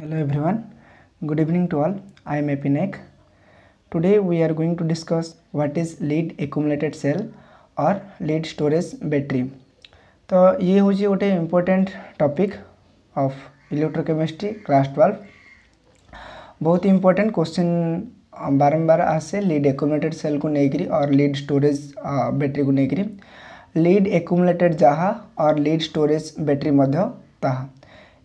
Hello everyone, good evening to all. I am Epinek. Today we are going to discuss what is lead accumulated cell और lead storage battery. तो ये हूँ गोटे important topic of electrochemistry class twelve बहुत ही question बारंबार आसे lead accumulated cell को लेकर और लीड स्टोरेज बैटरी को लेकर लीड एकुमुलेटेड जहाँ और लीड स्टोरेज बैटरी मध्य ताहा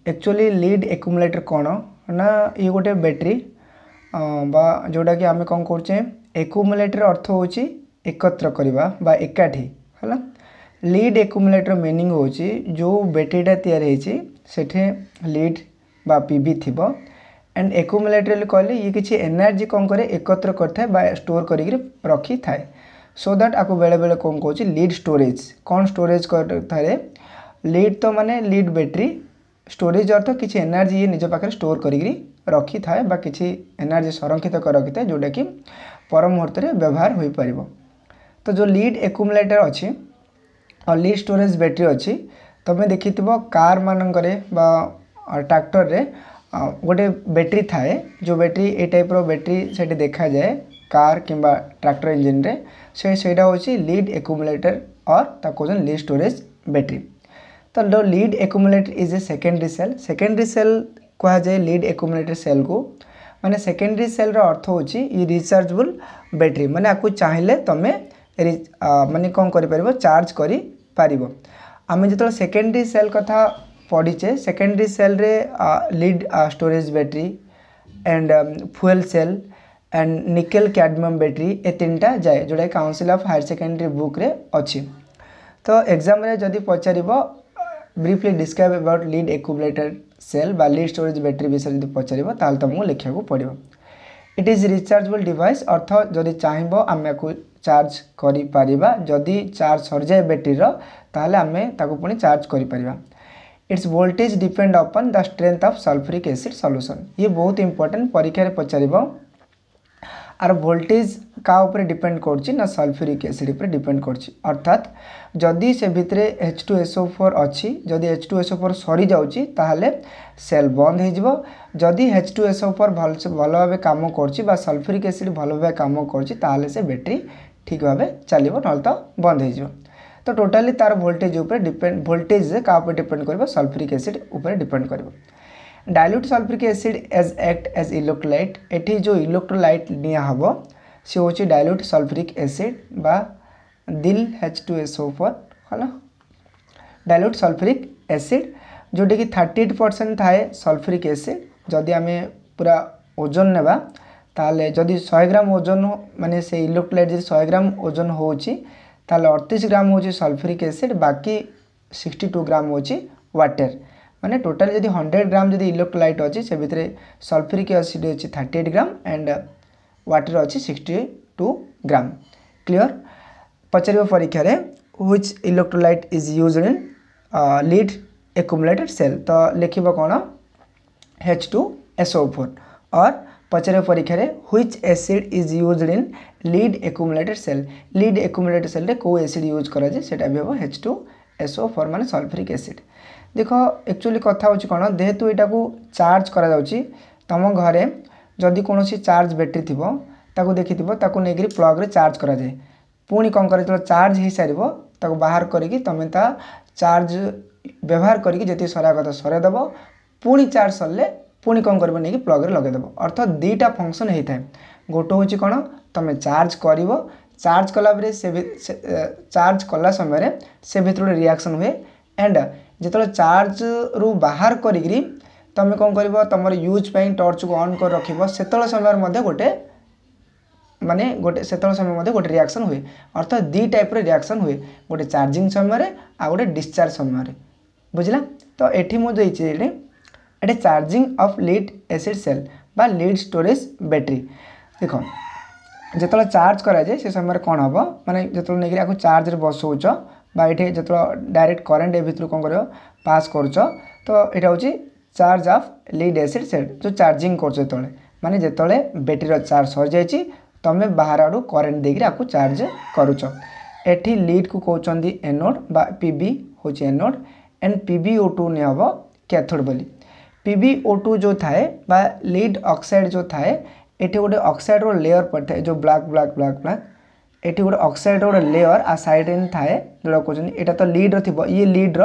एक्चुअली लीड एकुमुलेटर କ'ଣ ନା ଇଏ ଗୋଟେ ବ୍ୟାଟେରୀ ବା ଯେଉଁଟାକି ଆମେ କ'ଣ କରୁଛେ ଏକୁମୁଲେଟର ଅର୍ଥ ହେଉଛି ଏକତ୍ର କରିବା ବା ଏକାଠି ହେଲା ଲିଡ୍ ଏକୁମୁଲେଟର ମିନିଂ ହେଉଛି ଯେଉଁ ବ୍ୟାଟେରୀଟା ତିଆରି ହେଇଛି ସେଠି ଲିଡ୍ ବା ପିଭି ଥିବ ଆଣ୍ଡ ଏକୁମୁଲେଟର ବୋଲି କହିଲେ ଇଏ କିଛି ଏନର୍ଜି କ'ଣ କରେ ଏକତ୍ର କରିଥାଏ ବା ଷ୍ଟୋର୍ କରିକିରି ରଖିଥାଏ ସୋ ଦ୍ୟାଟ୍ ଆକୁ ବେଳେବେଳେ କ'ଣ କହୁଛି ଲିଡ୍ ଷ୍ଟୋରେଜ୍ କ'ଣ ଷ୍ଟୋରେଜ୍ କରିଥାଏ ଲିଡ୍ ତ ମାନେ ଲିଡ୍ ବ୍ୟାଟେରୀ ଷ୍ଟୋରେଜ୍ ଅର୍ଥ କିଛି ଏନର୍ଜି ଇଏ ନିଜ ପାଖରେ ଷ୍ଟୋର୍ କରିକିରି ରଖିଥାଏ ବା କିଛି ଏନର୍ଜି ସଂରକ୍ଷିତ କରି ରଖିଥାଏ ଯେଉଁଟାକି ପର ମୁହୂର୍ତ୍ତରେ ବ୍ୟବହାର ହୋଇପାରିବ ତ ଯେଉଁ ଲିଡ୍ ଏକୁମୁଲେଟର୍ ଅଛି ଆଉ ଲିଡ୍ ଷ୍ଟୋରେଜ୍ ବ୍ୟାଟେରୀ ଅଛି ତୁମେ ଦେଖିଥିବ କାର୍ ମାନଙ୍କରେ ବା ଟ୍ରାକ୍ଟରରେ ଗୋଟେ ବ୍ୟାଟେରୀ ଥାଏ ଯେଉଁ ବ୍ୟାଟେରୀ ଏ ଟାଇପ୍ର ବ୍ୟାଟେରୀ ସେଠି ଦେଖାଯାଏ କାର୍ କିମ୍ବା ଟ୍ରାକ୍ଟର ଇଞ୍ଜିନ୍ରେ ସେ ସେଇଟା ହେଉଛି ଲିଡ୍ ଏକୁମୁଲେଟର୍ ଅର୍ ତାକୁ କହୁଛନ୍ତି ଲିଡ୍ ଷ୍ଟୋରେଜ୍ ବ୍ୟାଟେରୀ तो the lead accumulator is a secondary cell secondary cell କୁହାଯାଏ ଲିଡ୍ ଏକୁମୁଲେଟେଡ୍ ସେଲ୍କୁ ମାନେ ସେକେଣ୍ଡାରୀ ସେଲ୍ର ଅର୍ଥ ହେଉଛି ଇ ରିଚାର୍ଜବୁଲ୍ ବ୍ୟାଟେରୀ ମାନେ ଆକୁ ଚାହିଁଲେ ତୁମେ ମାନେ କ'ଣ କରିପାରିବ ଚାର୍ଜ କରିପାରିବ ଆମେ ଯେତେବେଳେ ସେକେଣ୍ଡାରୀ ସେଲ୍ କଥା ପଢ଼ିଛେ ସେକେଣ୍ଡାରୀ ସେଲ୍ରେ lead storage battery and fuel cell and nickel cadmium battery ଏ ତିନିଟା ଯାଏ ଯେଉଁଟାକି କାଉନସିଲ୍ ଅଫ୍ ହାୟର ସେକେଣ୍ଡାରୀ ବୁକ୍ରେ ଅଛି ତ ଏକ୍ଜାମ୍ରେ ଯଦି ପଚାରିବ briefly describe about lead accumulator cell बा लीड स्टोरेज बैटरी विषय जब पचार तुमको लिखा पड़ो इट इज रिचार्जेबल डिवाइस अर्थ जदि चाहब आम या चार्ज कर करदी चार्ज सर जाए बैटेर तेल आम पी चार्ज कर its voltage depend upon the strength of sulphuric acid solution ये बहुत इंपोर्टां परीक्षार पचार আর ভোল্টেজ কাহা উপরে ডিপেন্ড করছি না সলফ্যুরিক অ্যাসিড উপরে ডিপেন্ড করছি অর্থাৎ যদি সে ভিতরে এইচ টু এসও ফোর অছি যদি এইচ টু এসও ফোর সরি যাচ্ছি তাহলে সেল বন্ধ হয়ে যাব যদি এইচ টু এসও ফোর ভালসে ভালোভাবে কাম করছি বা সলফ্যুরিক অ্যাসিড ভালোভাবে কাম করছি তাহলে সে ব্যাটেরি ঠিকভাবে চালিব নহলে তো বন্ধ হয়ে যাব তো টোটালি তার ভোল্টেজ উপরে ডিপেন্ড ভোল্টেজ কাহা উপরে ডিপেন্ড করবে সলফ্যুরিক অ্যাসিড উপরে ডিপেন্ড করবে dilute sulphuric acid as act as electrolyte एटी जो इलेक्ट्रोलाइट निब सी हूँ डायल्यूट सल्फ्रिक एसिड बा दिल H two S O four है डायल्यूट सल्फ्रिक एसिड जोटा कि थर्टी एट परसेंट थाए सल्फ्रिक एसिड जदि आम पूरा ओजन नेबा ताले जदि शहे ग्राम ओजन मानने से इलेक्ट्रोलाइट जो शहे ग्राम ओजन हो अड़तीस ग्राम हो सल्फ्रिक एसिड बाकी सिक्सटी टू ग्राम हो वाटर मैंने टोटाल जब हंड्रेड ग्राम जो इलेक्ट्रोलैट अच्छे से भितर सल्फ्रिक एसीड अच्छी thirty eight gram and water अच्छी सिक्सटी टू ग्राम क्लीयर पचार परीक्षा which electrolyte is use in lead accumulated cell तो लिखे कौन एच टू एसओ फोर और पचार परीक्षा which acid is use in lead accumulated cell lead accumulated सेल्रे कौ एसीड यूज कराए सेच टू एसओ फोर मान सल्फ्रिक एसीड ଦେଖ ଆକ୍ଚୁଆଲି କଥା ହେଉଛି କ'ଣ ଯେହେତୁ ଏଇଟାକୁ ଚାର୍ଜ କରାଯାଉଛି ତୁମ ଘରେ ଯଦି କୌଣସି ଚାର୍ଜ ବ୍ୟାଟେରୀ ଥିବ ତାକୁ ଦେଖିଥିବ ତାକୁ ନେଇକରି ପ୍ଲଗ୍ରେ ଚାର୍ଜ କରାଯାଏ ପୁଣି କ'ଣ କରେ ଯେତେବେଳେ ଚାର୍ଜ ହୋଇସାରିବ ତାକୁ ବାହାର କରିକି ତୁମେ ତା ଚାର୍ଜ ବ୍ୟବହାର କରିକି ଯେତିକି ସରାଇବା କଥା ସରାଇଦେବ ପୁଣି ଚାର୍ଜ ସରିଲେ ପୁଣି କ'ଣ କରିବ ନେଇକି ପ୍ଲଗ୍ରେ ଲଗାଇଦେବ ଅର୍ଥାତ ଦୁଇଟା ଫଙ୍କସନ୍ ହୋଇଥାଏ ଗୋଟେ ହେଉଛି କ'ଣ ତୁମେ ଚାର୍ଜ କରିବ ଚାର୍ଜ କଲା ପରେ ସେ ଚାର୍ଜ କଲା ସମୟରେ ସେ ଭିତରୁ ଗୋଟେ ରିଆକ୍ସନ୍ ହୁଏ ଆଣ୍ଡ যেতবে চার্জরু বাহার করি তুমি কম করব তোমার ইউজ পাই টর্চকু অন করে রাখব সেতবে সময়ের মধ্যে গোটে মানে গোটে সেতবে সময় মধ্যে গোটে রিয়াকশন হুয়ে অর্থাৎ দুই টাইপর রিয়াকশন হুয়ে গোটে চার্জিং সময় আর গোটে ডিসচার্জ সময় বুঝলা তো এটি মু দেইছি এটি এটা charging of lead acid cell বা লিড স্টোরেজ ব্যাটেরি দেখ যেতবে চার্জ করা যায় সে সময় কম হব মানে যেত নেই চার্জরে বসাউছ বা এটি যেতବେଳେ ডাইরেক্ট করেন্ট এ ভিতরে কোন করো পাস করছ তো এটা হচ্ছে charge of lead acid cell যে চার্জিং করছ যেতବେଳେ মানে যেতବେଳେ ব্যাটেরির চার্জ সরি যাইছি তুমি বাহার আড়ু করেন্ট দিয়ে আকু চার্জ করুছ এটি লিড কু কৌন এনোড বা পিবি হচ্ছে anode and P B O two ने हम कैथोड बोली पी बी ओ टू जो थाए बा लीड ऑक्साइड जो थाए ये गोटे अक्साइड रेयर पड़े जो ब्लाक ब्लाक ब्लाक ब्लाक ଏଠି ଗୋଟେ ଅକ୍ସାଇଡ଼୍ର ଗୋଟେ ଲେୟର୍ ଆଉ ସାଇଡ଼୍ରେ ଥାଏ ଯେଉଁଟା କହୁଛନ୍ତି ଏଇଟା ତ ଲିଡ଼୍ର ଥିବ ଇଏ ଲିଡ଼୍ର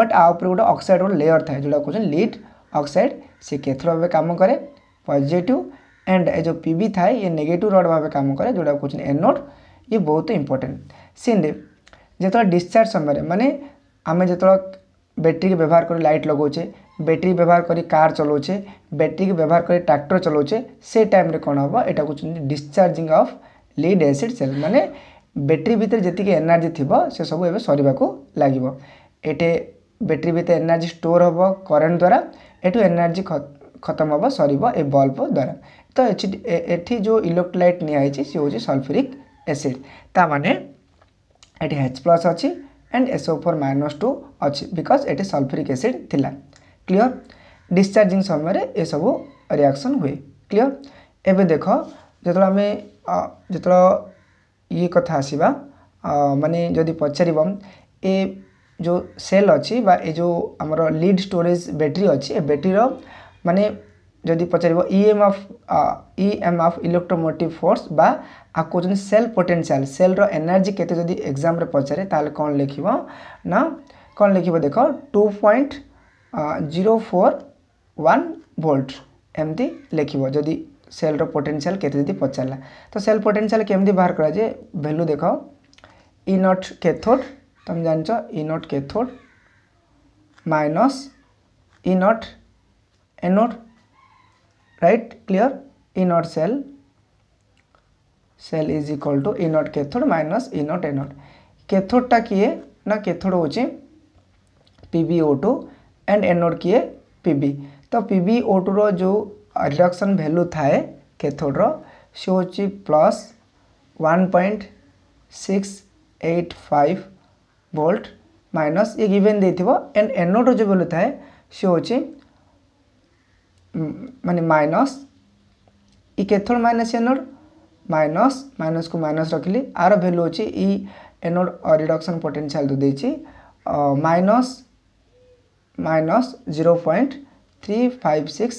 ବଟ୍ ଆ ଉପରେ ଗୋଟେ ଅକ୍ସାଇଡ଼୍ର ଗୋଟେ ଲେୟର୍ ଥାଏ ଯେଉଁଟା କହୁଛନ୍ତି ଲିଡ଼୍ ଅକ୍ସାଇଡ଼୍ ସେ କେଥର ଭାବେ କାମ କରେ ପଜିଟିଭ୍ ଆଣ୍ଡ ଏ ଯେଉଁ ପି ବି ଥାଏ ଇଏ ନେଗେଟିଭ୍ ରଡ଼୍ ଭାବେ କାମ କରେ ଯେଉଁଟା କହୁଛନ୍ତି ଏନୋଡ଼୍ ଇଏ ବହୁତ ଇମ୍ପୋର୍ଟାଣ୍ଟ ସିନ୍ରେ ଯେତେବେଳେ ଡିସଚାର୍ଜ ସମୟରେ ମାନେ ଆମେ ଯେତେବେଳେ ବ୍ୟାଟେରିକି ବ୍ୟବହାର କରି ଲାଇଟ୍ ଲଗାଉଛେ ବ୍ୟାଟେରି ବ୍ୟବହାର କରି କାର୍ ଚଲାଉଛେ ବ୍ୟାଟେରିକି ବ୍ୟବହାର କରି ଟ୍ରାକ୍ଟର ଚଲାଉଛେ ସେ ଟାଇମ୍ରେ କ'ଣ ହେବ ଏଇଟା କହୁଛନ୍ତି discharging of lead acid cell মানে ব্যাটেরি ভিতরে যেতিকি এনার্জি থিব সে সব এবে সরিবাকু লাগিব এটে ব্যাটেরি ভিতরে এনার্জি স্টোর হব কারেন্ট দ্বারা এটু এনার্জি খতম হব সরিব এই বল্ব দ্বারা তো এটি যে ইলেকট্রোলাইট নিয়া হয়েছে সে হচ্ছে সলফরিক এসিড তা মানে এটি হেচ প্লস অছি and SO four minus two अच्छी बिकज ये सल्फ्रिक एसिड थी क्लीयर डिस्चार्जिंग समय ये सब रिएक्शन हुए क्लीयर एवं देख ଯେତେବେଳେ ଆମେ ଯେତେବେଳେ ଇଏ କଥା ଆସିବା ମାନେ ଯଦି ପଚାରିବ ଏ ଯେଉଁ ସେଲ୍ ଅଛି ବା ଏ ଯେଉଁ ଆମର ଲିଡ଼୍ ଷ୍ଟୋରେଜ୍ ବ୍ୟାଟେରୀ ଅଛି ଏ ବ୍ୟାଟେରୀର ମାନେ ଯଦି ପଚାରିବ E M F E M F electromotive force ବା ଆକୁ କହୁଛନ୍ତି ସେଲ୍ ପୋଟେନ୍ସିଆଲ୍ ସେଲ୍ର ଏନର୍ଜି କେତେ ଯଦି ଏକ୍ଜାମ୍ରେ ପଚାରେ ତାହେଲେ କ'ଣ ଲେଖିବ ନା କ'ଣ ଲେଖିବ ଦେଖ two point zero four one volt ଏମିତି ଲେଖିବ ଯଦି ସେଲ୍ର ପୋଟେନ୍ସିଆଲ୍ के पचारा तो सेल ସେଲ୍ ପୋଟେନ୍ସିଆଲ୍ बाहर कराए भैल्यू ଭ୍ୟାଲୁ ଦେଖାଅ ଇ ନଟ୍ କେଥୋଡ଼ ତୁମେ ଜାଣିଛ E naught cathode minus E naught anode right clear E naught cell cell is equal to E naught cathode minus E naught anode कैथोडा किए ना कैथोड हो PbO two and anode किए Pb तो PbO two जो reduction value ଥାଏ କ୍ୟାଥୋଡ଼୍ର ସେ ହେଉଛି plus one point six eight five volt minus ଇଏ ଗିଭେନ୍ ଦେଇଥିବ ଆଣ୍ଡ ଏନୋଡ଼୍ର ଯେଉଁ ଭ୍ୟାଲ୍ୟୁ ଥାଏ ସେ ହେଉଛି ମାନେ minus E cathode minus anode minus ମାଇନସ୍କୁ ମାଇନସ୍ ରଖିଲି ଆର ଭ୍ୟାଲ୍ୟୁ ହେଉଛି ଇ ଏନୋଡ଼୍ ରିଡକ୍ସନ୍ ପୋଟେନ୍ସିଆଲ୍ ଦେଇଛି minus minus zero point three five six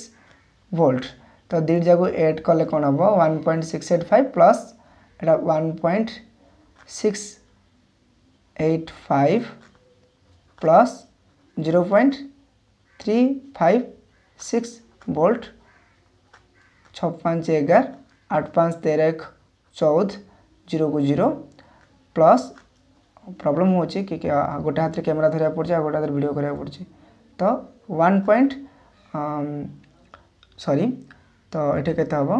volt ତ ଦୁଇ ଜାଗାକୁ ଏଡ଼୍ କଲେ କ'ଣ ହେବ one point six eight five plus ଏଇଟା one point six eight five plus zero point three five six volt ছ পাঁচ এগার আট পাঁচ তের এক চৌদ জিরো কু জিরো প্লস প্রবলেম হচ্ছে কি গোটে হাতের ক্যামেরা ধরা পড়ছে আর গোটে হাতের ভিডিও করা পড়ছে তো ওয়ান পয়েন্ট ସରି ତ ଏଠି କେତେ ହେବ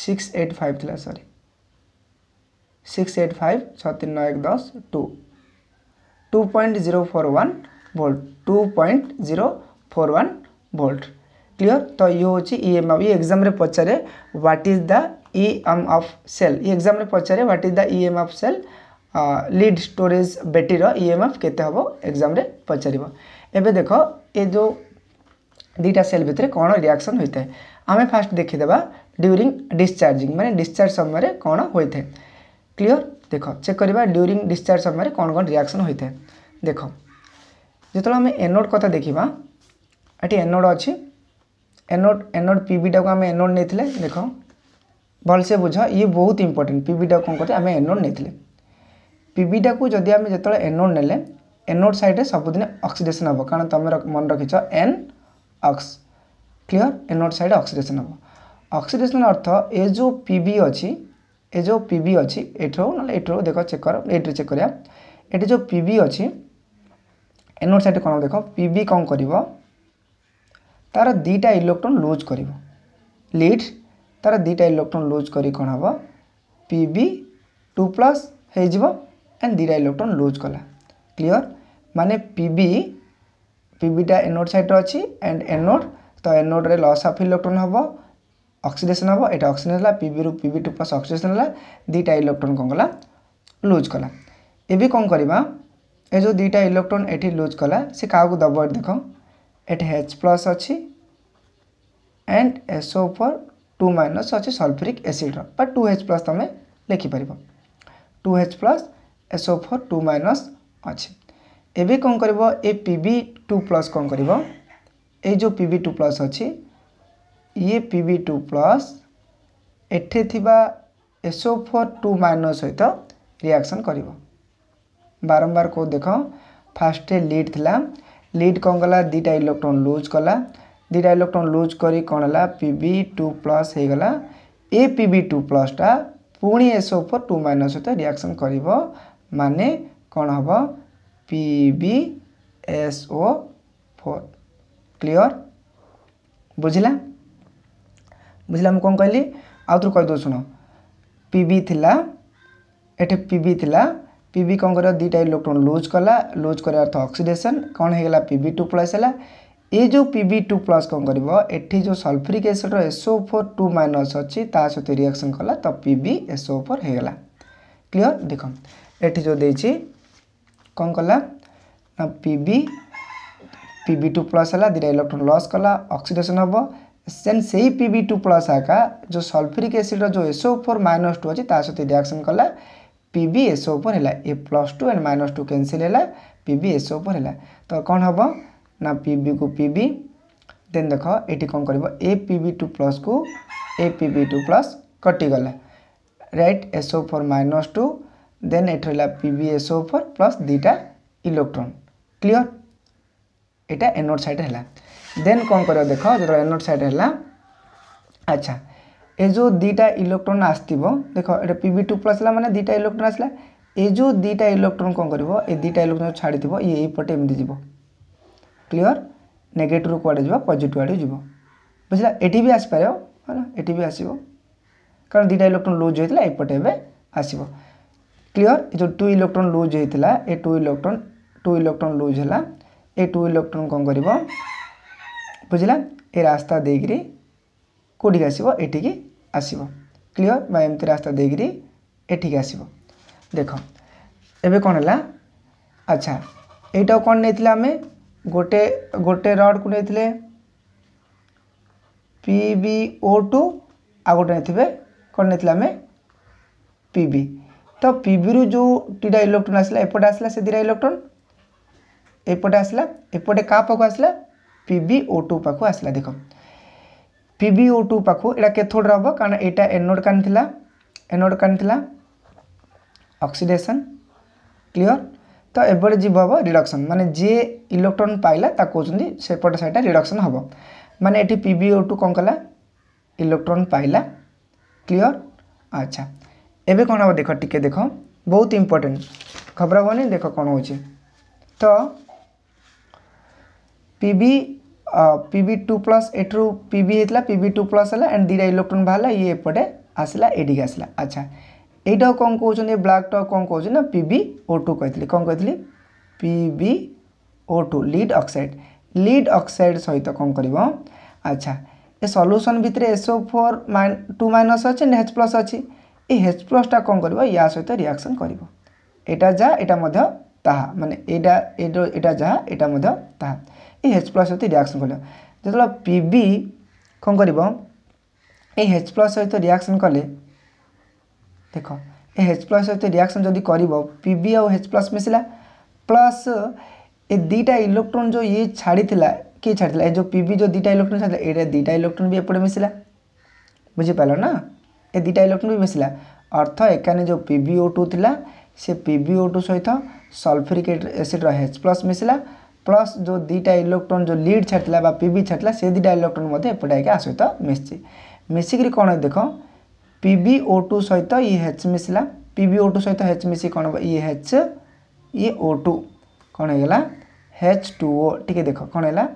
ସିକ୍ସ ଏଇଟ୍ ଫାଇଭ୍ ଥିଲା ସରି ସିକ୍ସ ଏଇଟ୍ ଫାଇଭ୍ ଛଅ ତିନି ନଅ ଏକ ଦଶ two two point zero four one volt two point zero four one volt clear तो ये हूँ इएम ये एक्जाम पचारे what is the EM of cell ये एक्जाम पचारे what is the EM of cell lead storage battery EMF के exam पचार एवं देख ये जो দুইটা সেল ভিতরে କ'ଣ ରିଆକ୍ସନ୍ ହୋଇଥାଏ ଆମେ ଫାଷ୍ଟ ଦେଖିଦେବା ଡ୍ୟୁରିଂ ଡିସଚାର୍ଜିଂ ମାନେ ଡିସଚାର୍ଜ ସମୟରେ କ'ଣ ହୋଇଥାଏ କ୍ଲିଅର ଦେଖ ଚେକ୍ କରିବା ଡ୍ୟୁରିଂ ଡିସଚାର୍ଜ ସମୟରେ କ'ଣ କ'ଣ ରିଆକ୍ସନ୍ ହୋଇଥାଏ ଦେଖ ଯେତେବେଳେ ଆମେ ଏନୋଡ଼ କଥା ଦେଖିବା ଏଠି ଏନୋଡ଼ ଅଛି ଏନୋଡ଼ ଏନୋଡ଼ ପିବିଟାକୁ ଆମେ ଏନୋଡ଼ ନେଇଥିଲେ ଦେଖ ଭଲସେ ବୁଝ ଇଏ ବହୁତ ଇମ୍ପୋର୍ଟାଣ୍ଟ ପିବିଟାକୁ କ'ଣ କରିଥିଲେ ଆମେ ଏନୋଡ଼ ନେଇଥିଲେ ପିବିଟାକୁ ଯଦି ଆମେ ଯେତେବେଳେ ଏନୋଡ଼ ନେଲେ ଏନୋଡ଼ ସାଇଡ଼୍ରେ ସବୁଦିନ ଅକ୍ସିଡେସନ୍ ହେବ କାରଣ ତୁମେ ମନେ ରଖିଛ an ox clear anode side oxidation ହେବ ଅକ୍ସିଡେସନ୍ ଅର୍ଥ ଏ ଯେଉଁ ପି ବି ଅଛି ଏ ଯେଉଁ ପି ବି ଅଛି ଏଠୁ ନହେଲେ ଏଠୁ ଦେଖ ଚେକ୍ କର ଏଇଠିରେ ଚେକ୍ କରିବା ଏଠି ଯେଉଁ ପି ବି ଅଛି ଏନୋଡ଼ ସାଇଡ଼୍ କ'ଣ ଦେଖ ପି ବି କ'ଣ କରିବ ତା'ର ଦୁଇଟା ଇଲେକ୍ଟ୍ରୋନ୍ ଲୁଜ୍ କରିବ লিড তার দুইটা ইলেকট্রন লুজ করি কোণ হব পিবি টু প্লস হয়ে যাব এন্ড দুইটা ইলেকট্রন লুজ কলা ক্লিয়র মানে পিবি পিবিটা এনোড সাইডে অছি এন্ড এনোড তো এনোড্রে লস অফ ইলেকট্রন হব অক্সিডেসন হব এটা অক্সিডেসন হল পিবি রু পিবি টু প্লস অক্সিডেসন হল দুইটা ইলেকট্রন কম কলা লুজ কলা এবে কম করা ଏ ଯେଉଁ ଦୁଇଟା ଇଲେକ୍ଟ୍ରୋନ୍ ଏଠି ଲୁଜ୍ କଲା ସେ କାହାକୁ ଦେବ ଏଠି ଦେଖ ଏଠି ଏଚ୍ ପ୍ଲସ୍ ଅଛି and SO four two minus ଅଛି ସଲଫ୍ରିକ୍ ଏସିଡ଼୍ର ବା ଟୁ ଏଚ୍ ପ୍ଲସ୍ ତୁମେ ଲେଖିପାରିବ two H plus SO four two minus ଅଛି ଏବେ କ'ଣ କରିବ ଏ ପି ବି ଟୁ ପ୍ଲସ୍ କ'ଣ କରିବ ଏଇ ଯେଉଁ ପି ବି ଟୁ ପ୍ଲସ୍ ଅଛି ଇଏ ପି ବି ଟୁ ପ୍ଲସ୍ ଏଠି ଥିବା ଏସ୍ଓ ଫୋର୍ ଟୁ ମାଇନସ୍ ସହିତ ରିଆକ୍ସନ୍ କରିବ ବାରମ୍ବାର କେଉଁ ଦେଖ ଫାର୍ଷ୍ଟରେ ଲିଡ୍ ଥିଲା ଲିଡ୍ କ'ଣ କଲା ଦୁଇଟା ଇଲେକ୍ଟ୍ରନ୍ ଲୁଜ୍ କଲା ଦୁଇଟା ଇଲେକ୍ଟ୍ରନ୍ ଲୁଜ୍ କରି କ'ଣ ହେଲା ପି ବି ଟୁ ପ୍ଲସ୍ ହେଇଗଲା ଏ ପି ବି ଟୁ ପ୍ଲସ୍ଟା ପୁଣି ଏସ୍ଓ ଫୋର୍ ଟୁ ମାଇନସ୍ ସହିତ ରିଆକ୍ସନ୍ କରିବ ମାନେ କ'ଣ ହେବ पी बी बुझला बुझला मु कौन कहली आउ थे कहीद शुण पी बी थिला एठे पी थिला पी बी कौन कर दुईटा इलेक्ट्रोन लूज कला लूज कर अर्थ अक्सीडेसन कौन होगा पी बी टू प्लस है ये जो पी बी टू प्लस कौन कर जो सल्फ्रिक एसिड्र एसओ फोर टू माइनस अच्छी सहित रिएक्शन कला तो पी बी एसओ फोर होगा क्लीयर देख ये जो दे कौन कला ना पी बी टू प्लस है दुटा इलेक्ट्रोन लस कला अक्सीडेसन हम देन से ही पी बी टू प्लस आका जो सल्फ्यूरिक एसीड्र जो एसओ फोर माइनस टू अच्छे सहित रियाक्शन कला पी बी एसओ फोर है ए plus two and minus two cancel है पी एसओ फोर है तो कौन हम ना पिबि को पी बी देन देख ये कौन कर ए पी टू प्लस को ए पी टू प्लस कटिगला right SO four minus two then ये रहा P B S O four plus दुईटा इलेक्ट्रोन क्लीयर यहाँ एनोड सैड है देन कौन कर देख जो एनोड सैड है अच्छा ए जो दुईटा इलेक्ट्रोन आसो देख ये पी टू प्लस है मैंने दुईटा इलेक्ट्रोन आसला ए जो दुईटा इलेक्ट्रोन कौन कर दुईटा इलेक्ट्रोन छाड़ी ये यहीपटे एमती जीव क्लीयर नेगेटिव कूड़े जी पजिट आड़े जी बुझला ये भी आसपार है ये भी आसो कारण दुईटा इलेक्ट्रोन लुज होता एपटे एवं आसो क्लीयर जो टू इलेक्ट्रोन लुज होता ए two electron two electron lose है ए टू इलेक्ट्रोन कौन कर बुझला ए रास्ता देकर कौटिक आसव एटिक आसव क्लीयर बा रास्ता देकर एटिक आसव देख एवं कौन है अच्छा यहाँ कौन नहीं आम गोटे गोटे रड को नहीं पी बी ओ टू आ गोटे नहीं कौन नहीं आम पी बी ତ ପିବିରୁ ଯେଉଁ ଦୁଇଟା ଇଲେକ୍ଟ୍ରୋନ୍ ଆସିଲା ଏପଟେ ଆସିଲା ସେ ଦୁଇଟା ଇଲେକ୍ଟ୍ରୋନ୍ ଏପଟେ ଆସିଲା ଏପଟେ କାହା ପାଖକୁ ଆସିଲା ପିବି ଓ ଟୁ ପାଖକୁ ଆସିଲା ଦେଖ ପିବି ଓ ଟୁ ପାଖକୁ ଏଇଟା କେଥୋଡ଼୍ର ହେବ କାରଣ ଏଇଟା ଏନୋଡ଼ କାନ୍ ଥିଲା ଏନୋଡ଼ କାନ୍ ଥିଲା ଅକ୍ସିଡେସନ୍ କ୍ଲିଅର୍ ତ ଏପଟେ ଯିବ ହେବ ରିଡକ୍ସନ୍ ମାନେ ଯିଏ ଇଲେକ୍ଟ୍ରୋନ୍ ପାଇଲା ତାକୁ କହୁଛନ୍ତି ସେପଟେ ସାଇଡ଼୍ଟା ରିଡକ୍ସନ୍ ହେବ ମାନେ ଏଠି ପିବି ଓ ଟୁ କ'ଣ କଲା ଇଲେକ୍ଟ୍ରୋନ୍ ପାଇଲା କ୍ଲିଅର୍ ଆଚ୍ଛା ଏବେ କ'ଣ ହେବ ଦେଖ ଟିକେ ଦେଖ ବହୁତ ଇମ୍ପୋର୍ଟାଣ୍ଟ ଖବର ହେବନି ଦେଖ କ'ଣ ହେଉଛି ତ ପିବି পিবি টু প্লস এঠু পিবি হয়েছিল পিবি টু প্লস হল এন্ড দুইটা ইলেকট্রোন বাহারা ইয়ে এপটে আসলা এটিকি আসলা আচ্ছা এইটাও কম কৌন এই ব্লাকটা কম কৌন না পিবি ও টু কে কম কে PB O two lead oxide lead oxide সহিত কম করব আচ্ছা এ সলুসন ভিতরে এসও ফোর মাইন টু মাইনস অছে এন্ড হেচ প্লস অছে এই ଏଚ୍ ପ୍ଲସ୍ଟା କ'ଣ କରିବ ୟା ସହିତ ରିଆକ୍ସନ୍ କରିବ ଏଇଟା ଯାହା ଏଇଟା ମଧ୍ୟ ତାହା ମାନେ ଏଇଟା ଏଇଟା ଯାହା ଏଇଟା ମଧ୍ୟ ତାହା এই ଏଚ୍ ପ୍ଲସ୍ ସହିତ ରିଆକ୍ସନ୍ କରିବ ଯେତେବେଳେ ପି ବି କ'ଣ କରିବ এই ଏଚ୍ ପ୍ଲସ୍ ସହିତ ରିଆକ୍ସନ୍ କଲେ ଦେଖ ଏ ଏଚ୍ ପ୍ଲସ୍ ସହିତ ରିଆକ୍ସନ୍ ଯଦି କରିବ ପି ବି ଆଉ ଏଚ୍ ପ୍ଲସ୍ ମିଶିଲା ପ୍ଲସ୍ ଏ ଦୁଇଟା ଇଲେକ୍ଟ୍ରୋନ୍ ଯେଉଁ ଇଏ ଛାଡ଼ିଥିଲା କିଏ ଛାଡ଼ିଥିଲା ଏ ଯେଉଁ ପି ବି ଯେଉଁ ଦୁଇଟା ଇଲେକ୍ଟ୍ରୋନ୍ ଛାଡ଼ିଥିଲା ଏଇଟା ଦୁଇଟା ଇଲେକ୍ଟ୍ରୋନ୍ ବି ଏପଟେ ମିଶିଲା ବୁଝିପାରିଲ ନା ए दुटा इलेक्ट्रोन भी मिसला अर्थ एकाने जो पी वि ओ टू थी से पि वि ओ टू सहित सल्फ्रिक एसीड्र एच प्लस मिसला प्लस जो दुटा इलेक्ट्रोन जो लिड छाड़ा पि वि छाड़ा से दुटा इलेक्ट्रोन एपटाइक आ सहित मिशी मिसिकी कौन देख पि वि ओ टू सहित इ एच मिसला पी वि ओ टू सहित एच मिस कौन इच इ ओ टू कौन है एच टू ओ टे देख कौन है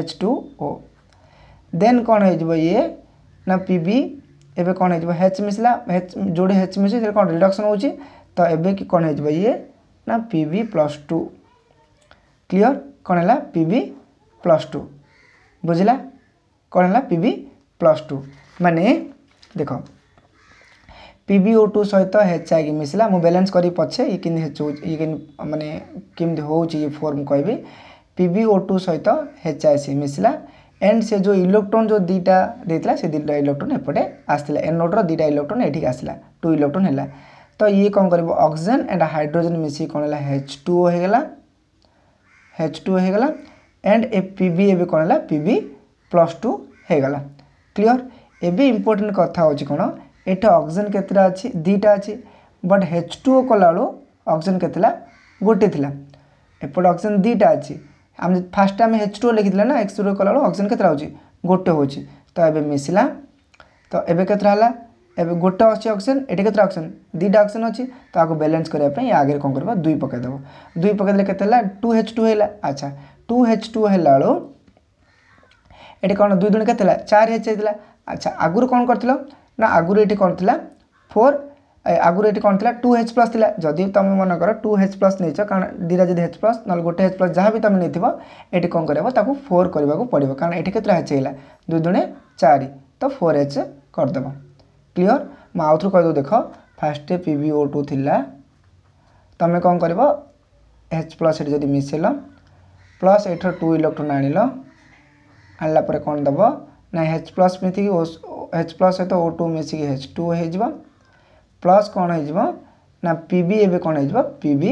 एच टू ओ दे कौन हो ना पि वि एवं कौन हो एच मिसला जो एच मिस कौन रिडक्शन हो तो ये कौन हो पि प्लस टू क्लीअर कौन है पि प्लस टू बुझला कौन है पि प्लस टू मान देख पि ओ टू सहित एच आग मिसला मुझे बैलेन्स कर पछे ये कि मानने केमी हो फर्म कह पि ओ टू सहित एच आई सी मिसला ଏଣ୍ଡ ସେ ଯେଉଁ ଇଲେକ୍ଟ୍ରନ୍ ଯେଉଁ ଦୁଇଟା ଦେଇଥିଲା ସେ ଦୁଇଟା ଇଲେକ୍ଟ୍ରନ୍ ଏପଟେ ଆସିଥିଲା ଏନୋଡ଼ର ଦୁଇଟା ଇଲେକ୍ଟ୍ରନ୍ ଏଠିକି ଆସିଲା ଟୁ ଇଲେକ୍ଟ୍ରନ୍ ହେଲା ତ ଇଏ କ'ଣ କରିବ ଅକ୍ସିଜେନ୍ ଆଣ୍ଡ ହାଇଡ୍ରୋଜେନ୍ ମିଶିକି କ'ଣ ହେଲା ଏଚ୍ ଟୁ ଓ ହେଇଗଲା ଏଚ୍ ଟୁ ହେଇଗଲା ଆଣ୍ଡ ଏ ପି ବି ଏବେ କ'ଣ ହେଲା ପି ବି ପ୍ଲସ୍ ଟୁ ହେଇଗଲା କ୍ଲିଅର୍ ଏବେ ଇମ୍ପୋର୍ଟାଣ୍ଟ କଥା ହେଉଛି କ'ଣ ଏଠି ଅକ୍ସିଜେନ୍ କେତେଟା ଅଛି ଦୁଇଟା ଅଛି ବଟ୍ ଏଚ୍ ଟୁ ଓ କଲାବେଳୁ ଅକ୍ସିଜେନ୍ କେତେଲା ଗୋଟେ ଥିଲା ଏପଟେ ଅକ୍ସିଜେନ୍ ଦୁଇଟା ଅଛି ଆମେ ଫାଷ୍ଟ ଆମେ ଏଚ୍ ଟୁ ଲେଖିଥିଲେ ନା ଏକ୍ସ ଟୁ କଲାବେଳକୁ ଅକ୍ସିଜେନ୍ କେତେ ହେଉଛି ଗୋଟେ ହେଉଛି ତ ଏବେ ମିଶିଲା ତ ଏବେ କେତେ ହେଲା ଏବେ ଗୋଟେ ଅଛି ଅକ୍ସିଜେନ୍ ଏଠି କେତେଟା ଅକ୍ସିଜେନ୍ ଦୁଇଟା ଅକ୍ସିଜେନ୍ ଅଛି ତ ଆକୁ ବ୍ୟାଲେନ୍ସ କରିବା ପାଇଁ ଆଗରେ କ'ଣ କରିବା ଦୁଇ ପକାଇଦେବ ଦୁଇ ପକାଇଦେଲେ କେତେ ହେଲା ଟୁ ଏଚ୍ ଟୁ ହେଲା ଆଚ୍ଛା ଟୁ ଏଚ୍ ଟୁ ହେଲା ବେଳୁ ଏଠି କ'ଣ ଦୁଇ ଦୁଇ କେତେ ହେଲା ଚାରି ଏଚ୍ ହେଇଥିଲା ଆଚ୍ଛା ଆଗରୁ କ'ଣ କରିଥିଲ ନା ଆଗରୁ ଏଠି କ'ଣ ଥିଲା ଫୋର୍ ଆଗରୁ ଏଠି କ'ଣ ଥିଲା ଟୁ ଏଚ୍ ପ୍ଲସ୍ ଥିଲା ଯଦି ତୁମେ ମନେକର ଟୁ ଏଚ୍ ପ୍ଲସ୍ ନେଇଛ କାରଣ ଦୁଇଟା ଯଦି ଏଚ୍ ପ୍ଲସ୍ ନହେଲେ ଗୋଟେ ଏଚ୍ ପ୍ଲସ୍ ଯାହା ବି ତୁମେ ନେଇଥିବ ଏଠି କ'ଣ କରିବ ତାକୁ ଫୋର୍ କରିବାକୁ ପଡ଼ିବ କାରଣ ଏଠି କେତେଟା ଏଚ୍ ହେଇଗଲା ଦୁଇ ଦୁଣେ ଚାରି ତ ଫୋର୍ ଏଚ୍ କରିଦେବ କ୍ଲିଅର୍ ମୁଁ ଆଉଥରୁ କହିଦେଉ ଦେଖ first P B O two ଥିଲା ତୁମେ କ'ଣ କରିବ ଏଚ୍ ପ୍ଲସ୍ ଏଠି ଯଦି ମିଶାଇଲ ପ୍ଲସ୍ ଏଠାରୁ ଟୁ ଇଲେକ୍ଟ୍ରୋନ୍ ଆଣିଲ ଆଣିଲା ପରେ କ'ଣ ଦେବ ନା ଏଚ୍ ପ୍ଲସ୍ ମିଶିକି ଏଚ୍ ପ୍ଲସ୍ ସହିତ ଓ ଟୁ ମିଶିକି ଏଚ୍ ଟୁ ହେଇଯିବ প্লস କ'ଣ ହେଇଯିব ନା ପିବି ଏବେ କ'ଣ ହେଇଯିବ ପିବି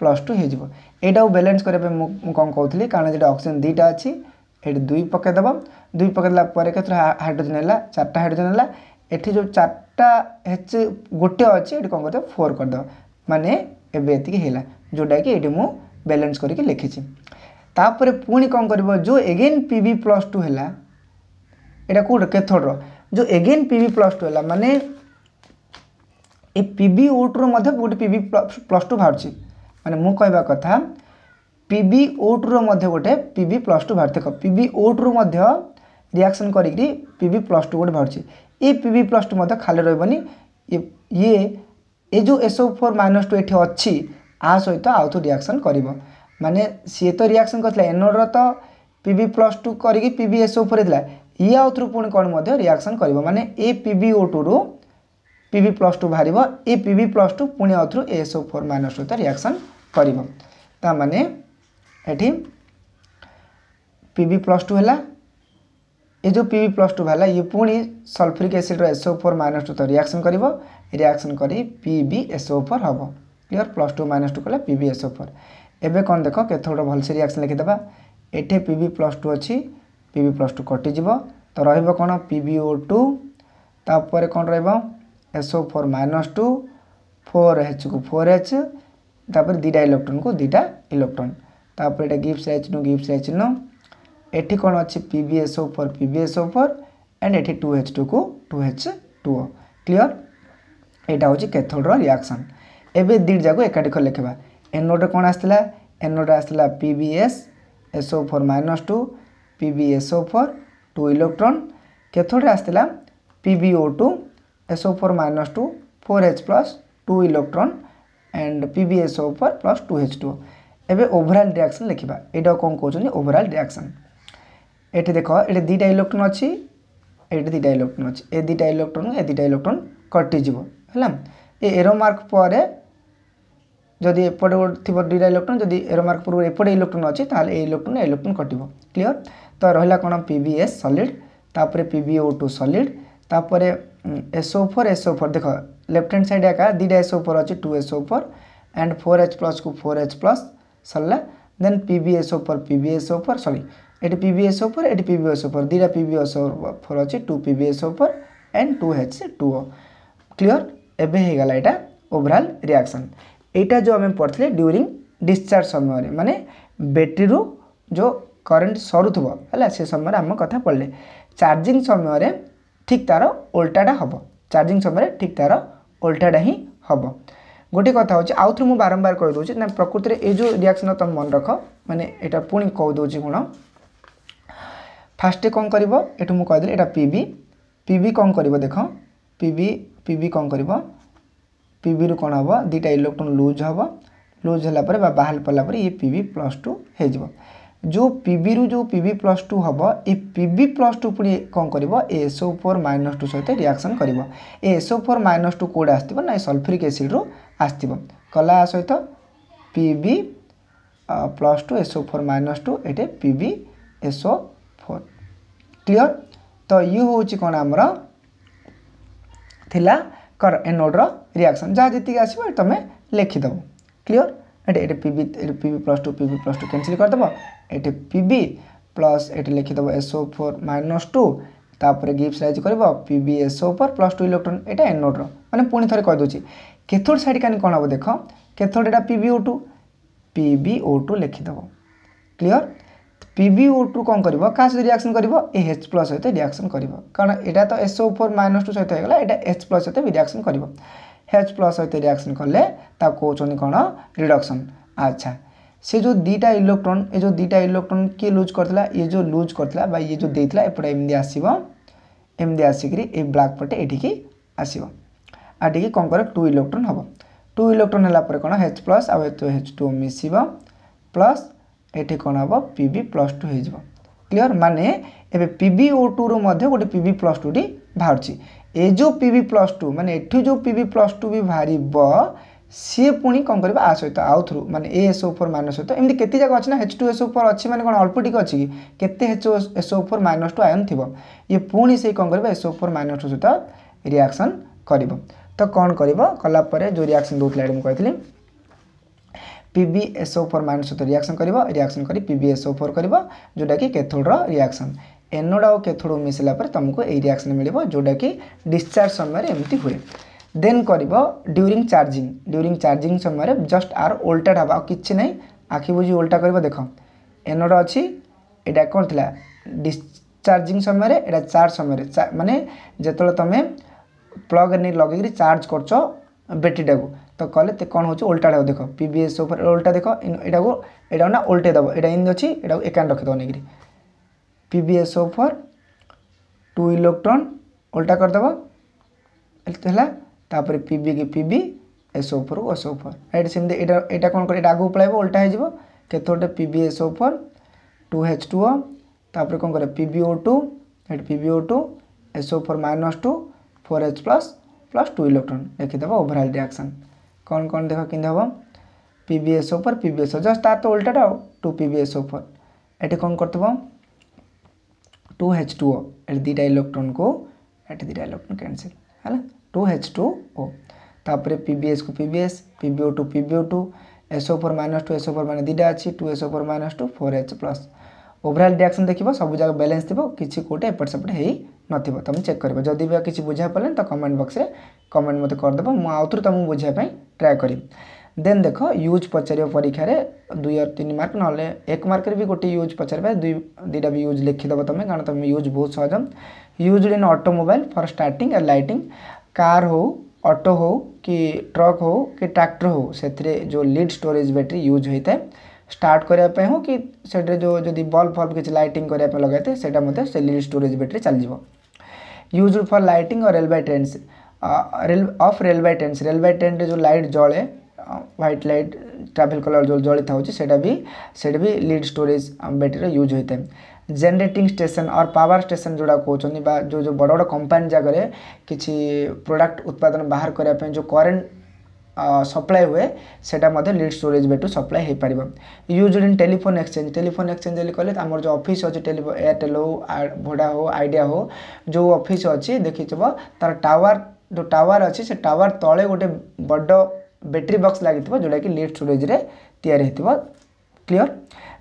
ପ୍ଲସ୍ ଟୁ ହେଇଯିବ ଏଇଟାକୁ ବ୍ୟାଲେନ୍ସ କରିବା ପାଇଁ ମୁଁ ମୁଁ କ'ଣ କହୁଥିଲି କାରଣ ଯେଉଁଟା ଅକ୍ସିଜେନ୍ ଦୁଇଟା ଅଛି ଏଠି ଦୁଇ ପକାଇଦେବ ଦୁଇ ପକାଇଦେଲା ପରେ କେତେଟା ହାଇଡ୍ରୋଜେନ୍ ହେଲା ଚାରିଟା ହାଇଡ୍ରୋଜେନ୍ ହେଲା ଏଠି ଯେଉଁ ଚାରିଟା ହେଚ୍ ଗୋଟେ ଅଛି ଏଠି କ'ଣ କରିଦେବ ଫୋର୍ କରିଦେବ ମାନେ ଏବେ ଏତିକି ହେଲା ଯେଉଁଟାକି ଏଠି ମୁଁ ବ୍ୟାଲେନ୍ସ କରିକି ଲେଖିଛି ତାପରେ ପୁଣି କ'ଣ କରିବ ଯେଉଁ again P B plus two ହେଲା ଏଇଟା କେଉଁଟା କେଥଡ଼ର ଯେଉଁ again P B plus two ହେଲା ମାନେ ଏ ପି ବି ଓଟ୍ରୁ ମଧ୍ୟ ଗୋଟେ ପି ବି ପ୍ଲସ୍ ଟୁ ବାହାରୁଛି ମାନେ ମୁଁ କହିବା କଥା ପି ବି ଓଟ୍ରୁ ମଧ୍ୟ ଗୋଟେ ପି ବି ପ୍ଲସ୍ ଟୁ ବାହାରି ଦେଖ ପି ବି ଓଟ୍ରୁ ମଧ୍ୟ ରିଆକ୍ସନ୍ କରିକିରି ପି ବି ପ୍ଲସ୍ ଟୁ ଗୋଟେ ବାହାରୁଛି ଏ ପି ବି ପ୍ଲସ୍ ଟୁ ମଧ୍ୟ ଖାଲି ରହିବନି ଇଏ ଏ ଯେଉଁ S O four minus two ଏଠି ଅଛି ଆ ସହିତ ଆଉ ଥରେ ରିଆକ୍ସନ୍ କରିବ ମାନେ ସିଏ ତ ରିଆକ୍ସନ୍ କରିଥିଲା ଏନୋଡ଼ର ତ ପି ବି ପ୍ଲସ୍ ଟୁ କରିକି P B S O four ହେଇଥିଲା ଇଏ ଆଉ ଥ୍ରୁ ପୁଣି କ'ଣ ମଧ୍ୟ ରିଆକ୍ସନ୍ କରିବ ମାନେ ଏ ପି ବି ଓ ଟୁରୁ ପି ବି ପ୍ଲସ୍ ଟୁ ବାହାରିବ ଏ ପି ବି ପ୍ଲସ୍ ଟୁ ପୁଣି ଆଉଥରୁ ଏ ଏସ୍ ଓ ଫୋର୍ ମାଇନସ୍ ସହିତ ରିଆକ୍ସନ୍ କରିବ ତାମାନେ ଏଠି ପି ବି ପ୍ଲସ୍ ଟୁ ହେଲା ଏ ଯେଉଁ ପି ବି ପ୍ଲସ୍ ଟୁ ବାହାରିଲା ଇଏ ପୁଣି ସଲ୍ଫ୍ରିକ୍ ଏସିଡ଼୍ର S O four minus two ତ ରିଆକ୍ସନ୍ କରିବ ରିଆକ୍ସନ୍ କରି P B S O four ହେବ clear plus two minus two କଲେ P B S O four ଏବେ କ'ଣ ଦେଖ କେତେ ଗୋଟେ ଭଲସେ ରିଆକ୍ସନ୍ ଲେଖିଦେବା ଏଠି ପି ବି ପ୍ଲସ୍ ଟୁ ଅଛି ପି ବି ପ୍ଲସ୍ ଟୁ କଟିଯିବ ତ ରହିବ କ'ଣ ପି ବି ଓ ଟୁ ତାପରେ କ'ଣ ରହିବ S O four minus two four H को फोर एच तापर दुटा इलेक्ट्रोन को दुटा इलेक्ट्रोन तापर ये गिफ्ट एच नु गिफ्ट एच नु एटी कौन अच्छे P B SO four P B SO four and ये टू एच टू को two H two O clear यहाँ हूँ कैथोड्र रियाक्शन एवं दुई जाक एकाठी लिखा एनोड कौन आसला एनोडे आसला P B S S four minus two P B S four two electron कैथोड्रे आसला P B O two SO4 minus 2, 4H plus 2 electron and PbSO4 plus 2H2. এবে ওভরাল রিয়াকশন লিখবা এটা কম কৌন ওভরাল রিয়াকশন এটি দেখ এটি দুইটা ইলেকট্রন অছি এটি দুইটা ইলেকট্রন অছি এ দুইটা ইলেকট্রন এ দুইটা ইলেকট্রন কটিযোগ হ্যাঁ এ এরো মার্ক পরে যদি এপটে থাকবে দুইটা ইলেকট্রন যদি এরো মার্ক পূর্ব এপটে ইলেকট্রন অছি তাহলে এই ইলেকট্রন এই ইলেকট্রন কটিব ক্লিয়ার তো রহলা কোণ পিবিএস সলিড তাপরে পিবিও টু সলিড তাপরে এসও ফোর এসও ফোর দেখ লেফট হ্যান্ড সাইড একা দুইটা এসও ফোর অছে two S O four and four H plus কু ফোর এচ প্লস সরলা then P B S O four P B S O four sorry এটি পিবিএসও ফোর এটি পিবিএসও ফোর দুইটা পিবিএসও ফোর অছে two P B S O four and two H two O clear এবে হয়ে গেল এটা ওভরাল রিয়াকশন এইটা যে আমি পড়লে ডিউরিং ডিসচার্জ সময় মানে ব্যাটেরি যে করেন্ট সরুব হল সে সময় আম কথা পড়লে চার্জিং সময় ঠিক ତା'ର ଓଲ୍ଟାଟା ହେବ ଚାର୍ଜିଂ ସମୟରେ ଠିକ୍ ତା'ର ଓଲ୍ଟାଟା ହିଁ ହେବ ଗୋଟେ କଥା ହେଉଛି ଆଉଥରେ ମୁଁ ବାରମ୍ବାର କହିଦେଉଛି ନା ପ୍ରକୃତିରେ ଏ ଯେଉଁ ରିଆକ୍ସନ୍ ତୁମେ ମନେ ରଖ ମାନେ ଏଇଟା ପୁଣି କହିଦେଉଛି କ'ଣ ଫାର୍ଷ୍ଟ କ'ଣ କରିବ ଏଠୁ ମୁଁ କହିଦେଲି ଏଇଟା ପିବି ପିବି କ'ଣ କରିବ ଦେଖ ପିବି ପିବି କ'ଣ କରିବ ପିବିରୁ କ'ଣ ହେବ ଦୁଇଟା ଇଲେକ୍ଟ୍ରୋନ୍ ଲୁଜ୍ ହେବ ଲୁଜ୍ ହେଲା ପରେ ବା ବାହାରି ପଡ଼ିଲା ପରେ ଇଏ ପିବି ପ୍ଲସ୍ ଟୁ ହୋଇଯିବ जो पी रु जो पि प्लस टू हम ये पी प्लस टू पुणी कौन कर एसओ फोर माइनस टू सहित रियाक्शन कर एसओ फोर माइनस टू कौट आसो ना सल्फ्रिक एसीड रु कला सहित P plus two SO four minus two ये पि एसओ फोर क्लीअर तो ये हूँ कौन आमर थिला कर एनोड्र रियाक्शन जहाँ जीत आस तुम लिखिदेव क्लीयर এটা এটা পিবি এটা P B plus two P B plus two cancel କରିଦେବ এটা পিবি প্লাস এটা লিখে লিখিদেব এসও ফোর মাইনস টু তাপরে গিফ্ট সাইজ করব P B S O four plus two electron এটা এনোড্র মানে পুঁ থরে কইদি কেথোড সাইড কেন কম হব দেখ কেথোড এটা P B O two P B O two লিখিদেব ক্লিয়ার পিবি ও টু কম করব কাহ সহ রিয়াকশন করব এ এইচ প্লস সহ রিয়াকশন করব কারণ এটা তো এসও ফোর মাইনস টু সহ হয়ে গেল এটা এইচ প্লস সহ রিয়াকশন করব ହେଚ୍ ପ୍ଲସ୍ ସହିତ ରିଆକ୍ସନ୍ କଲେ ତାକୁ କହୁଛନ୍ତି କ'ଣ ରିଡ଼କ୍ସନ୍ ଆଚ୍ଛା ସେ ଯେଉଁ ଦୁଇଟା ଇଲେକ୍ଟ୍ରନ୍ ଏ ଯେଉଁ ଦୁଇଟା ଇଲେକ୍ଟ୍ରନ୍ କିଏ ଲୁଜ୍ କରିଥିଲା ଇଏ ଯେଉଁ ଲୁଜ୍ କରିଥିଲା ବା ଇଏ ଯେଉଁ ଦେଇଥିଲା ଏପଟେ ଏମିତି ଆସିବ ଏମିତି ଆସିକିରି ଏ ବ୍ଲାକ୍ ପଟେ ଏଠିକି ଆସିବ ଆଉ ଟିକେ କ'ଣ କରେ ଟୁ ଇଲେକ୍ଟ୍ରନ୍ ହେବ ଟୁ ଇଲେକ୍ଟ୍ରନ୍ ହେଲା ପରେ କ'ଣ ହେଚ୍ ପ୍ଲସ୍ ଆଉ ହେଚ୍ ଟୁ ମିଶିବ ପ୍ଲସ୍ ଏଠି କ'ଣ ହେବ ପି ବି ପ୍ଲସ୍ ଟୁ ହୋଇଯିବ କ୍ଲିଅର୍ ମାନେ ଏବେ ପି ବି ଓ ଟୁରୁ ମଧ୍ୟ ଗୋଟେ ପି ବି ପ୍ଲସ୍ ଟୁଟି ବାହାରୁଛି ଏ ଯେଉଁ ପି ଭି ପ୍ଲସ୍ ଟୁ ମାନେ ଏଠୁ ଯେଉଁ ପି ଭି ପ୍ଲସ୍ ଟୁ ବି ବାହାରିବ ସିଏ ପୁଣି କ'ଣ କରିବ ଆ ସହିତ ଆଉ ଥ୍ରୁ ମାନେ ଏ ଏସ୍ ଓ ଫୋର୍ ମାଇନସ୍ ସହିତ ଏମିତି କେତେ ଯାକ ଅଛି ନା H two S O four ଅଛି ମାନେ କ'ଣ ଅଳ୍ପ ଟିକେ ଅଛି କି କେତେ H O S O four minus two ion ଥିବ ଇଏ ପୁଣି ସେଇ କ'ଣ କରିବ S O four minus two ସହିତ ରିଆକ୍ସନ୍ କରିବ ତ କ'ଣ କରିବ କଲା ପରେ ଯେଉଁ ରିଆକ୍ସନ୍ ଦେଉଥିଲା ଏଇଟା ମୁଁ କହିଥିଲି P B S O four minus ସହିତ ରିଆକ୍ସନ୍ କରିବ ରିଆକ୍ସନ୍ କରି P B S O four କରିବ ଯେଉଁଟାକି କେଥୋଡ଼ର ରିଆକ୍ସନ୍ ଏନୋଡ଼ ଆଉ କେଥୋଡ଼ ମିଶିଲା ପରେ ତୁମକୁ ଏଇ ରିଆକ୍ସନ୍ ମିଳିବ ଯେଉଁଟାକି ଡିସଚାର୍ଜ ସମୟରେ ଏମିତି ହୁଏ ଦେନ୍ କରିବ ଡ୍ୟୁରିଂ ଚାର୍ଜିଂ ଡ୍ୟୁରିଂ ଚାର୍ଜିଂ ସମୟରେ ଜଷ୍ଟ ଆର୍ ଓଲ୍ଟାଡ଼ ହେବ ଆଉ କିଛି ନାହିଁ ଆଖି ବୁଝି ଓଲ୍ଟା କରିବ ଦେଖ ଏନୋଡ଼ ଅଛି ଏଇଟା କ'ଣ ଥିଲା ଡିସଚାର୍ଜିଂ ସମୟରେ ଏଇଟା ଚାର୍ଜ ସମୟରେ ମାନେ ଯେତେବେଳେ ତୁମେ ପ୍ଲଗ୍ ନେଇ ଲଗେଇକିରି ଚାର୍ଜ କରୁଛ ବ୍ୟାଟେରୀଟାକୁ ତ କଲେ କ'ଣ ହେଉଛି ଓଲ୍ଟା ହେବ ଦେଖ ପି ବି ଏସ୍ ଉପରେ ଓଲ୍ଟା ଦେଖ ଏଇଟାକୁ ଏଇଟାକୁ ନା ଓଲ୍ଟେଇ ଦେବ ଏଇଟା ଏମିତି ଅଛି ଏଇଟାକୁ ଏକାନ ରଖିଦେବ ନେଇକିରି P B four two electron उल्टा करदेव है पी बी की पी बी एस फोर को फोर राइट सेमती यहाँ कौन कर आगे पलैब उल्टा होते गोटे P B S O four two H two O तापर कौन कर पी बी ओ टू एट P B O two S four minus two four H plus plus two electron लिखिदेव ओभरअल रिएक्शन कौन कौन देख कि हम P B S four P B S just तार तो उल्टाटा two P B S four ये कौन करते टू एच टू ओ एट दुटा इलेक्ट्रोन को एट दी इलेक्ट्रोन कैनसल है टू एच टू ओ तापर पीबीएस को P B S P B O two P B O two SO four minus two SO four मैंने दुटा अच्छी two SO four minus two four H plus overall reaction देखिए सब जगह बैलेंस थी किसी कौटे एपट सेपट हो न तुम चेक कर जदि भी किसी बुझा पड़े तो कमेंट बक्स में कमेंट मत करदेव मुझे तुमको बुझापी ट्राए करी देन देख यूज पचार परीक्षा दुई और तीन मार्क ना एक मार्क भी गोटे यूज पचार दुईटा भी यूज लिखिदेव तुम कारण तुम यूज बहुत सहज use in automobile for start a light car हो ऑटो हो कि ट्रक हो कि ट्रैक्टर हो से जो लीड स्टोरेज बैटरी यूज होता है स्टार्ट करने हो कि जो जदि बल्ब फल्ब किसी लाइट करने लगे से लीड स्टोरेज बैटरी चल यूज फर लाइटिंग और railway trains of railway trains railway train जो लाइट जले হোয়াইট লাইট ট্রাভেল কলা জলি থাকছে সেটা বি সেটা বি লিড স্টোরেজ ব্যাটেরি ইউজ হয়ে থাকে generating station or power station যেটা কৌন বা যে বড় বড় কোম্পানি জায়গায় কিছু প্রোডাক্ট উৎপাদন বাহার করা যে করেন্ট ସପ୍ଲାଏ ହୁଏ ସେଇଟା ମଧ୍ୟ ଲିଡ୍ ଷ୍ଟୋରେଜ୍ ବେଟୁ ସପ୍ଲାଏ ହେଇପାରିବ use in telephone exchange telephone exchange ବୋଲି କହିଲେ ଆମର ଯେଉଁ ଅଫିସ୍ ଅଛି ଟେଲି ଏୟାରଟେଲ୍ ହଉ ଭୋଡ଼ା ହଉ ଆଇଡ଼ିଆ ହଉ ଯେଉଁ ଅଫିସ୍ ଅଛି ଦେଖିଥିବ ତା'ର ଟାୱାର ଯେଉଁ ଟାୱାର ଅଛି ସେ ଟାୱାର ତଳେ ଗୋଟେ ବଡ଼ ବ୍ୟାଟେରୀ ବକ୍ସ ଲାଗିଥିବ ଯେଉଁଟାକି ଲିଡ୍ ଷ୍ଟୋରେଜ୍ରେ ତିଆରି ହେଇଥିବ clear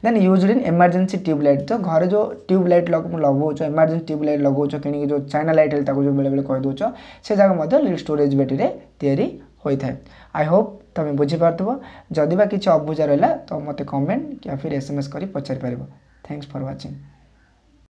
then used in emergency tube light ତ ଘରେ ଯେଉଁ ଟ୍ୟୁବ୍ ଲାଇଟ୍ ଲଗାଉଛ ଏମର୍ଜେନ୍ସି ଟ୍ୟୁବ୍ ଲାଇଟ୍ ଲଗାଉଛ କିଣିକି ଯେଉଁ ଚାଇନା ଲାଇଟ୍ ହେଲେ ତାକୁ ଯେଉଁ ବେଳେବେଳେ କହିଦେଉଛ ସେ ଯାକ ମଧ୍ୟ ଲିଡ୍ ଷ୍ଟୋରେଜ୍ ବ୍ୟାଟେରୀରେ ତିଆରି ହୋଇଥାଏ ଆଇ ହୋପ୍ ତୁମେ ବୁଝିପାରୁଥିବ ଯଦି ବା କିଛି ଅବୁଝା ରହିଲା ତ ମୋତେ କମେଣ୍ଟ କିମ୍ବା ଫିର୍ ଏସ୍ ଏମ୍ ଏସ୍ କରି ପଚାରିପାରିବ ଥ୍ୟାଙ୍କସ୍ ଫର୍ ୱାଚିଂ